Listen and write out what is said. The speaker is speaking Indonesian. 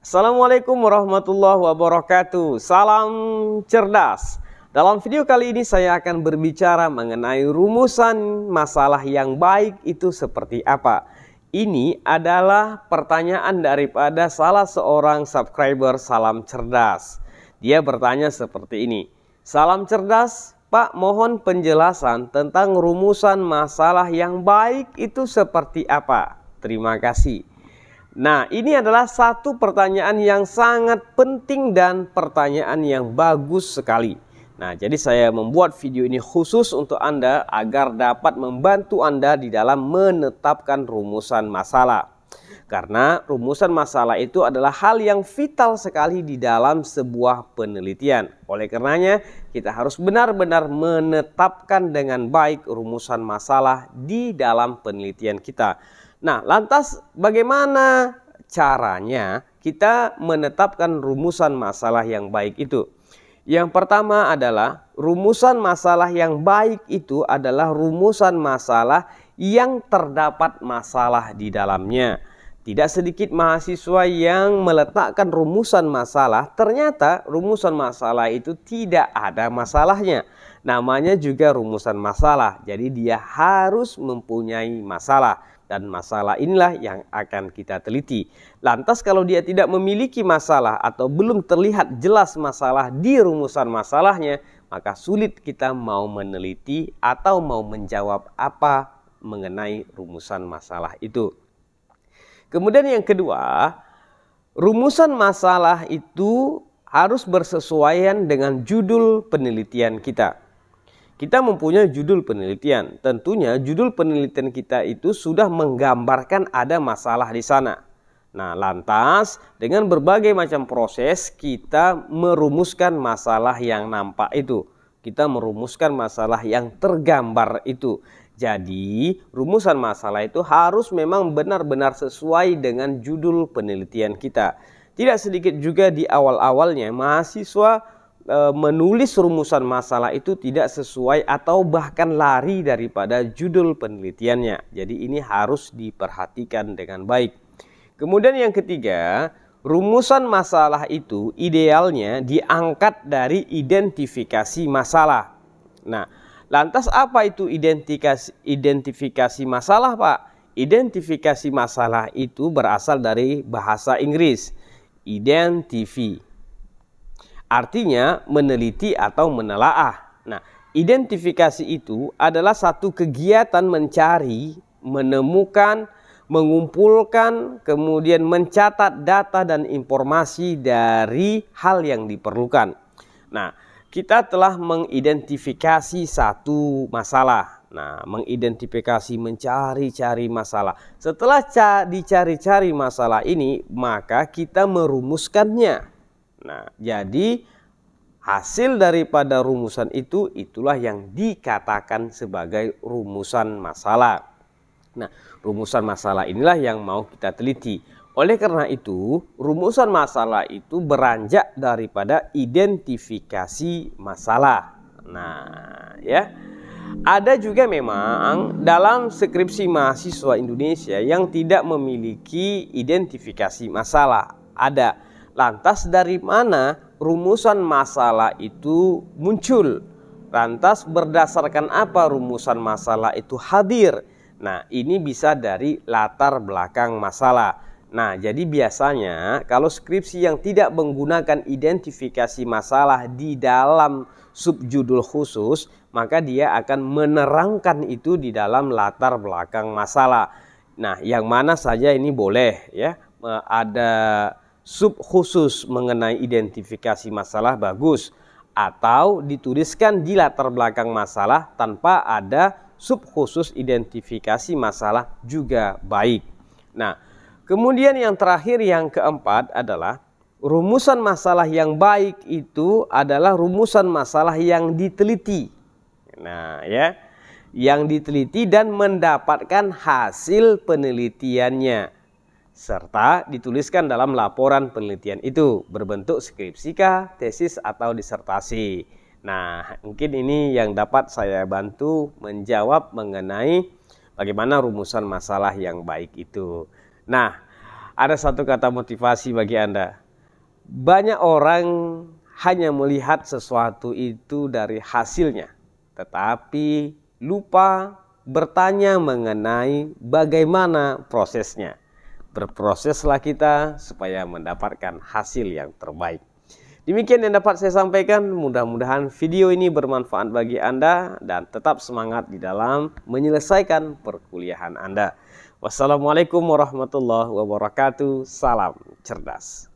Assalamualaikum warahmatullahi wabarakatuh. Salam cerdas. Dalam video kali ini saya akan berbicara mengenai rumusan masalah yang baik itu seperti apa. Ini adalah pertanyaan daripada salah seorang subscriber Salam Cerdas. Dia bertanya seperti ini. Salam cerdas, Pak mohon penjelasan tentang rumusan masalah yang baik itu seperti apa. Terima kasih. Nah, ini adalah satu pertanyaan yang sangat penting dan pertanyaan yang bagus sekali. Nah, jadi saya membuat video ini khusus untuk Anda agar dapat membantu Anda di dalam menetapkan rumusan masalah. Karena rumusan masalah itu adalah hal yang vital sekali di dalam sebuah penelitian. Oleh karenanya, kita harus benar-benar menetapkan dengan baik rumusan masalah di dalam penelitian kita. Nah, lantas bagaimana caranya kita menetapkan rumusan masalah yang baik itu? Yang pertama adalah rumusan masalah yang baik itu adalah rumusan masalah yang terdapat masalah di dalamnya. Tidak sedikit mahasiswa yang meletakkan rumusan masalah, ternyata rumusan masalah itu tidak ada masalahnya. Namanya juga rumusan masalah, jadi dia harus mempunyai masalah. Dan masalah inilah yang akan kita teliti. Lantas kalau dia tidak memiliki masalah atau belum terlihat jelas masalah di rumusan masalahnya, maka sulit kita mau meneliti atau mau menjawab apa mengenai rumusan masalah itu. Kemudian yang kedua, rumusan masalah itu harus bersesuaian dengan judul penelitian kita. Kita mempunyai judul penelitian. Tentunya judul penelitian kita itu sudah menggambarkan ada masalah di sana. Nah, lantas dengan berbagai macam proses kita merumuskan masalah yang nampak itu. Kita merumuskan masalah yang tergambar itu. Jadi, rumusan masalah itu harus memang benar-benar sesuai dengan judul penelitian kita. Tidak sedikit juga di awal-awalnya mahasiswa E, menulis rumusan masalah itu tidak sesuai atau bahkan lari daripada judul penelitiannya. Jadi ini harus diperhatikan dengan baik. Kemudian yang ketiga, rumusan masalah itu idealnya diangkat dari identifikasi masalah. Nah, lantas apa itu identifikasi identifikasi masalah, Pak? Identifikasi masalah itu berasal dari bahasa Inggris, identify Artinya meneliti atau menelaah. Nah, identifikasi itu adalah satu kegiatan mencari, menemukan, mengumpulkan, kemudian mencatat data dan informasi dari hal yang diperlukan. Nah, kita telah mengidentifikasi satu masalah. Nah, mengidentifikasi, mencari-cari masalah. Setelah dicari-cari masalah ini, maka kita merumuskannya. Nah, jadi hasil daripada rumusan itu itulah yang dikatakan sebagai rumusan masalah. Nah, rumusan masalah inilah yang mau kita teliti. Oleh karena itu, rumusan masalah itu beranjak daripada identifikasi masalah. Nah, ya. Ada juga memang dalam skripsi mahasiswa Indonesia yang tidak memiliki identifikasi masalah. Ada Lantas dari mana rumusan masalah itu muncul? Lantas berdasarkan apa rumusan masalah itu hadir? Nah, ini bisa dari latar belakang masalah. Nah, jadi biasanya kalau skripsi yang tidak menggunakan identifikasi masalah di dalam subjudul khusus, maka dia akan menerangkan itu di dalam latar belakang masalah. Nah, yang mana saja ini boleh ya. Ada sub khusus mengenai identifikasi masalah bagus atau dituliskan di latar belakang masalah tanpa ada sub khusus identifikasi masalah juga baik. Nah, kemudian yang terakhir yang keempat adalah rumusan masalah yang baik itu adalah rumusan masalah yang diteliti. Nah, ya. Yang diteliti dan mendapatkan hasil penelitiannya serta dituliskan dalam laporan penelitian itu berbentuk skripsi kah, tesis atau disertasi. Nah, mungkin ini yang dapat saya bantu menjawab mengenai bagaimana rumusan masalah yang baik itu. Nah, ada satu kata motivasi bagi Anda. Banyak orang hanya melihat sesuatu itu dari hasilnya, tetapi lupa bertanya mengenai bagaimana prosesnya. Berproseslah kita supaya mendapatkan hasil yang terbaik. Demikian yang dapat saya sampaikan. Mudah-mudahan video ini bermanfaat bagi Anda dan tetap semangat di dalam menyelesaikan perkuliahan Anda. Wassalamualaikum warahmatullahi wabarakatuh. Salam cerdas.